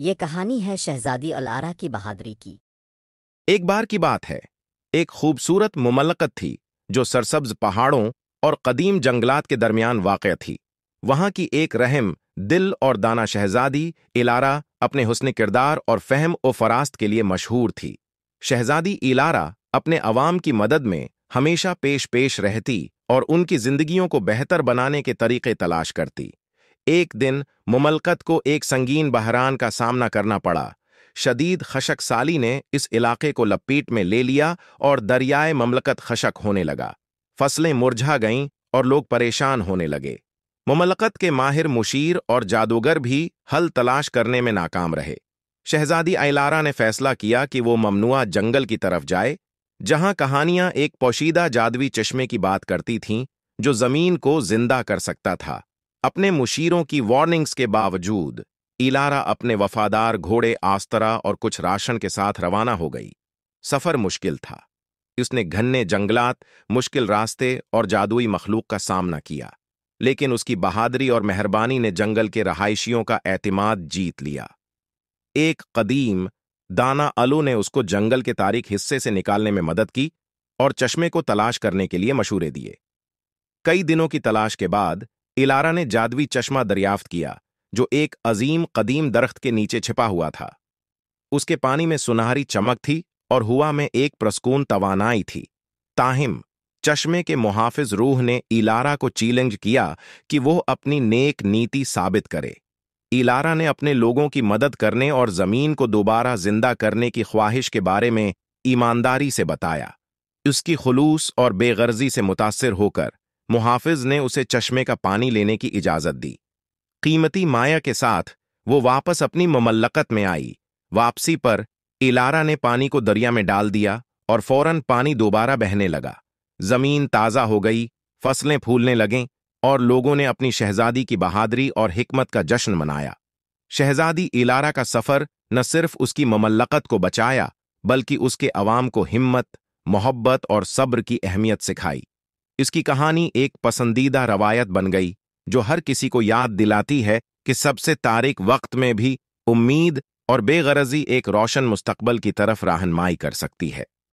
ये कहानी है शहजादी अलारा की बहादुरी की एक बार की बात है एक खूबसूरत मुमलकत थी जो सरसब्ज पहाड़ों और कदीम जंगलात के दरमियान वाक़ थी वहां की एक रहम दिल और दाना शहजादी इलारा अपने हुसन किरदार और फहम व फरास्त के लिए मशहूर थी शहजादी इलारा अपने अवाम की मदद में हमेशा पेश पेश रहती और उनकी जिंदगियों को बेहतर बनाने के तरीके तलाश करती एक दिन मुमलकत को एक संगीन बहरान का सामना करना पड़ा शदीद खशक साली ने इस इलाके को लपेट में ले लिया और दरियाए ममलकत खशक होने लगा फसलें मुरझा गईं और लोग परेशान होने लगे ममलकत के माहिर मुशीर और जादूगर भी हल तलाश करने में नाकाम रहे शहजादी अलारा ने फैसला किया कि वो ममनुआ जंगल की तरफ जाए जहां कहानियां एक पोशीदा जादवी चश्मे की बात करती थीं जो जमीन को जिंदा कर सकता था अपने मुशीरों की वार्निंग्स के बावजूद इलारा अपने वफादार घोड़े आस्तरा और कुछ राशन के साथ रवाना हो गई सफर मुश्किल था उसने घन्ने जंगलात मुश्किल रास्ते और जादुई मखलूक का सामना किया लेकिन उसकी बहादरी और मेहरबानी ने जंगल के रहायशियों का एतमाद जीत लिया एक कदीम दाना अलू ने उसको जंगल के तारीख हिस्से से निकालने में मदद की और चश्मे को तलाश करने के लिए मशूरे दिए कई दिनों की तलाश के बाद इलारा ने जादवी चश्मा दरियाफ्त किया जो एक अजीम कदीम दरख्त के नीचे छिपा हुआ था उसके पानी में सुनहरी चमक थी और हुआ में एक प्रस्कून तवानाई थी ताहिम चश्मे के मुहाफिज रूह ने इलारा को चीलेंज किया कि वो अपनी नेक नीति साबित करे इलारा ने अपने लोगों की मदद करने और जमीन को दोबारा जिंदा करने की ख्वाहिश के बारे में ईमानदारी से बताया उसकी खलूस और बेगर्जी से मुतासर होकर मुहाफिज ने उसे चश्मे का पानी लेने की इजाज़त दी कीमती माया के साथ वो वापस अपनी ममल्लकत में आई वापसी पर इलारा ने पानी को दरिया में डाल दिया और फौरन पानी दोबारा बहने लगा जमीन ताज़ा हो गई फसलें फूलने लगें और लोगों ने अपनी शहजादी की बहादरी और हिकमत का जश्न मनाया शहजादी इलारा का सफ़र न सिर्फ उसकी ममल्लकत को बचाया बल्कि उसके अवाम को हिम्मत मोहब्बत और सब्र की अहमियत सिखाई इसकी कहानी एक पसंदीदा रवायत बन गई जो हर किसी को याद दिलाती है कि सबसे तारिक वक्त में भी उम्मीद और बेगरजी एक रोशन मुस्तकबल की तरफ राहनमाई कर सकती है